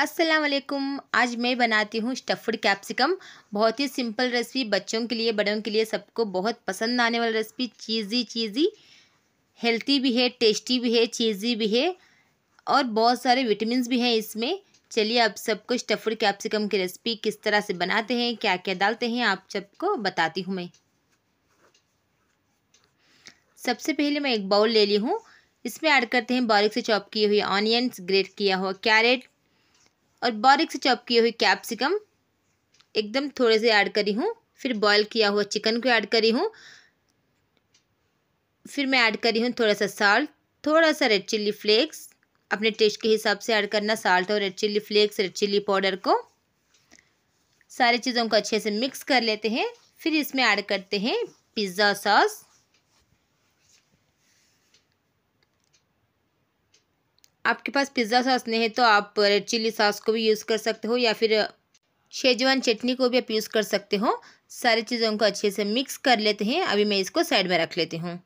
अस्सलाम वालेकुम आज मैं बनाती हूँ स्टफ्ड कैप्सिकम बहुत ही सिंपल रेसिपी बच्चों के लिए बड़ों के लिए सबको बहुत पसंद आने वाली रेसिपी चीज़ी चीज़ी हेल्थी भी है टेस्टी भी है चीज़ी भी है और बहुत सारे विटामिन भी हैं इसमें चलिए आप सबको स्टफ्ड कैप्सिकम की रेसिपी किस तरह से बनाते हैं क्या क्या डालते हैं आप सबको बताती हूँ मैं सबसे पहले मैं एक बाउल ले ली हूँ इसमें ऐड करते हैं बारीक से चॉप किए हुए ऑनियंस ग्रेट किया हुआ कैरेट और बारीक से चॉप किए हुए कैप्सिकम एकदम थोड़े से ऐड करी हूँ फिर बॉईल किया हुआ चिकन को ऐड करी हूँ फिर मैं ऐड करी हूँ थोड़ा सा साल्ट थोड़ा सा रेड चिल्ली फ्लेक्स अपने टेस्ट के हिसाब से ऐड करना साल्ट और red chilli flakes red chilli powder को सारी चीज़ों को अच्छे से मिक्स कर लेते हैं फिर इसमें ऐड करते हैं पिज़्ज़ा सॉस आपके पास पिज़्ज़ा सॉस नहीं है तो आप रेड चिली सॉस को भी यूज़ कर सकते हो या फिर शेजवान चटनी को भी आप यूज़ कर सकते हो सारी चीज़ों को अच्छे से मिक्स कर लेते हैं अभी मैं इसको साइड में रख लेती हूँ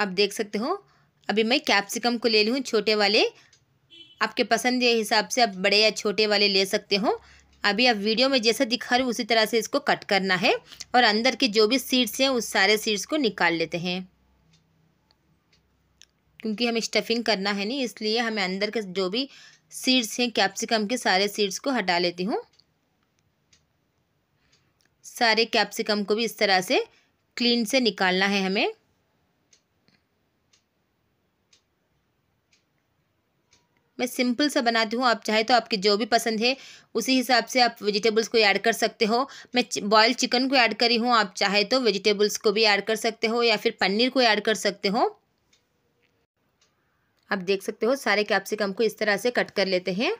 आप देख सकते हो अभी मैं कैप्सिकम को ले ली हूँ छोटे वाले आपके पसंद के हिसाब से आप बड़े या छोटे वाले ले सकते हो अभी आप वीडियो में जैसा दिखा रहे उसी तरह से इसको कट करना है और अंदर के जो भी सीड्स हैं उस सारे सीड्स को निकाल लेते हैं क्योंकि हमें स्टफिंग करना है नहीं इसलिए हमें अंदर के जो भी सीड्स हैं कैप्सिकम के सारे सीड्स को हटा लेती हूँ सारे कैप्सिकम को भी इस तरह से क्लीन से निकालना है हमें मैं सिंपल सा बनाती हूँ आप चाहे तो आपकी जो भी पसंद है उसी हिसाब से आप वेजिटेबल्स को ऐड कर सकते हो मैं बॉयल चिकन को ऐड करी हूँ आप चाहे तो वेजिटेबल्स को भी ऐड कर सकते हो या फिर पनीर को ऐड कर सकते हो आप देख सकते हो सारे कैप्सिकम को इस तरह से कट कर लेते हैं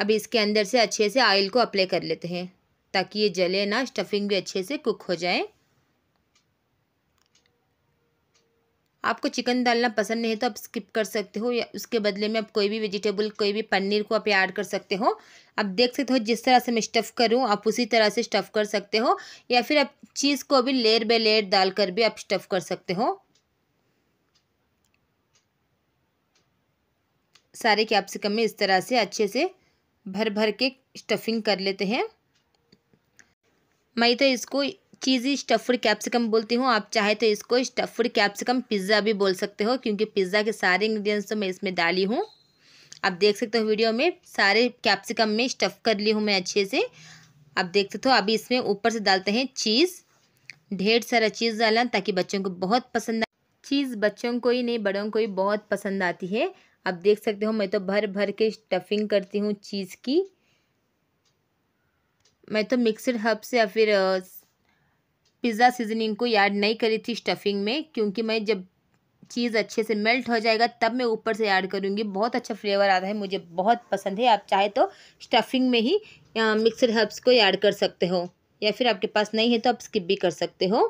अब इसके अंदर से अच्छे से ऑयल को अप्लाई कर लेते हैं ताकि ये जले ना स्टफिंग भी अच्छे से कुक हो जाए आपको चिकन डालना पसंद नहीं तो आप स्किप कर सकते हो या उसके बदले में आप कोई भी वेजिटेबल कोई भी पनीर को आप ऐड कर सकते हो आप देख सकते हो जिस तरह से मैं स्टफ़ करूँ आप उसी तरह से स्टफ़ कर सकते हो या फिर आप चीज़ को भी लेयर बाय लेयर डालकर भी आप स्टफ़ कर सकते हो सारे कैप्सिकम में इस तरह से अच्छे से भर भर के स्टफिंग कर लेते हैं मैं तो इसको चीज़ी स्टफ्ड कैप्सिकम बोलती हूँ आप चाहे तो इसको स्टफ्ड कैप्सिकम पिज़्ज़ा भी बोल सकते हो क्योंकि पिज़्ज़ा के सारे इंग्रेडिएंट्स तो मैं इसमें डाली हूँ आप देख सकते हो वीडियो में सारे कैप्सिकम में स्टफ़ कर ली हूँ मैं अच्छे से आप देख सकते हो अभी इसमें ऊपर से डालते हैं चीज़ ढेर सारा चीज़ डालना ताकि बच्चों को बहुत पसंद चीज़ बच्चों को ही नहीं बड़ों को ही बहुत पसंद आती है आप देख सकते हो मैं तो भर भर के स्टफिंग करती हूँ चीज़ की मैं तो मिक्सड हब से या फिर पिज़्ज़ा सीजनिंग को ऐड नहीं करी थी स्टफिंग में क्योंकि मैं जब चीज़ अच्छे से मेल्ट हो जाएगा तब मैं ऊपर से ऐड करूँगी बहुत अच्छा फ्लेवर आता है मुझे बहुत पसंद है आप चाहे तो स्टफिंग में ही मिक्सड हर्ब्स को ऐड कर सकते हो या फिर आपके पास नहीं है तो आप स्किप भी कर सकते हो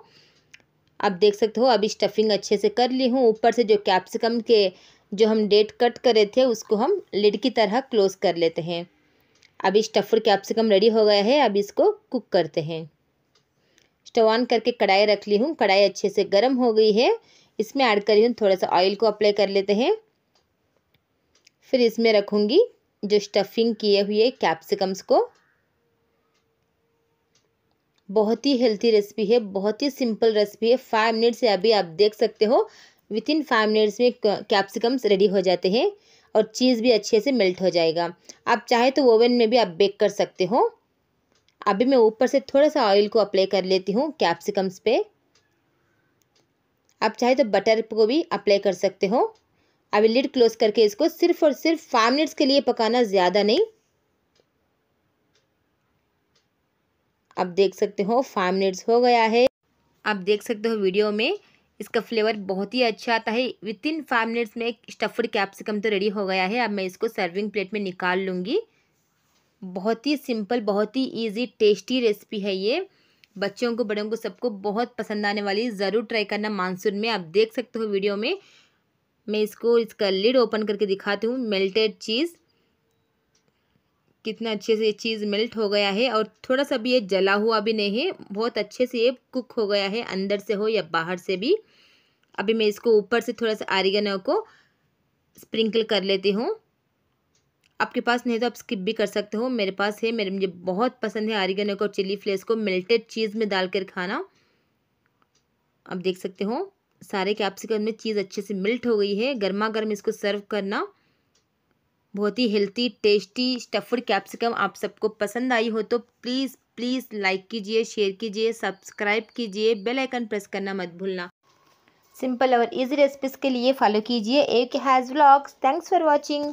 आप देख सकते हो अभी स्टफिंग अच्छे से कर ली हूँ ऊपर से जो कैप्सिकम के जो हम डेट कट करे थे उसको हम लिड की तरह क्लोज कर लेते हैं अब स्टफर कैप्सिकम रेडी हो गया है अब इसको कुक करते हैं स्टोव ऑन करके कढ़ाई रख ली हूँ कढ़ाई अच्छे से गर्म हो गई है इसमें ऐड करी हूँ थोड़ा सा ऑयल को अप्लाई कर लेते हैं फिर इसमें रखूँगी जो स्टफिंग किए हुए कैप्सिकम्स को बहुत ही हेल्थी रेसिपी है बहुत ही सिंपल रेसिपी है फाइव मिनट से अभी आप देख सकते हो विथ इन फाइव मिनट्स में कैप्सिकम्स रेडी हो जाते हैं और चीज़ भी अच्छे से मेल्ट हो जाएगा आप चाहे तो ओवन में भी आप बेक कर सकते हो अभी मैं ऊपर से थोड़ा सा ऑयल को अप्लाई कर लेती हूँ कैप्सिकम्स पे आप चाहे तो बटर को भी अप्लाई कर सकते हो अभी लिड क्लोज करके इसको सिर्फ और सिर्फ फाइव मिनट्स के लिए पकाना ज़्यादा नहीं आप देख सकते हो फाइव मिनट्स हो गया है आप देख सकते हो वीडियो में इसका फ्लेवर बहुत ही अच्छा आता है विद इन फाइव मिनट्स में एक स्टफ्ड कैप्सिकम तो रेडी हो गया है अब मैं इसको सर्विंग प्लेट में निकाल लूँगी बहुत ही सिंपल बहुत ही ईजी टेस्टी रेसिपी है ये बच्चों को बड़ों को सबको बहुत पसंद आने वाली ज़रूर ट्राई करना मानसून में आप देख सकते हो वीडियो में मैं इसको इसका लिड ओपन करके दिखाती हूँ मेल्टेड चीज़ कितना अच्छे से ये चीज़ मेल्ट हो गया है और थोड़ा सा भी ये जला हुआ भी नहीं है बहुत अच्छे से ये कुक हो गया है अंदर से हो या बाहर से भी अभी मैं इसको ऊपर से थोड़ा सा आरिगनो को स्प्रिंकल कर लेती हूँ आपके पास नहीं तो आप स्किप भी कर सकते हो मेरे पास है मेरे मुझे बहुत पसंद है आरिगनो को चिली फ्लेस को मेल्टेड चीज़ में डाल कर खाना आप देख सकते हो सारे कैप्सिकम में चीज़ अच्छे से मिल्ट हो गई है गर्मा गर्म इसको सर्व करना बहुत ही हेल्थी टेस्टी स्टफ़्ड कैप्सिकम आप सबको पसंद आई हो तो प्लीज़ प्लीज़ लाइक कीजिए शेयर कीजिए सब्सक्राइब कीजिए बेल आइकन प्रेस करना मत भूलना सिंपल और इजी रेसिपीज़ के लिए फॉलो कीजिए एक हैज़ व्लॉग्स थैंक्स फॉर वॉचिंग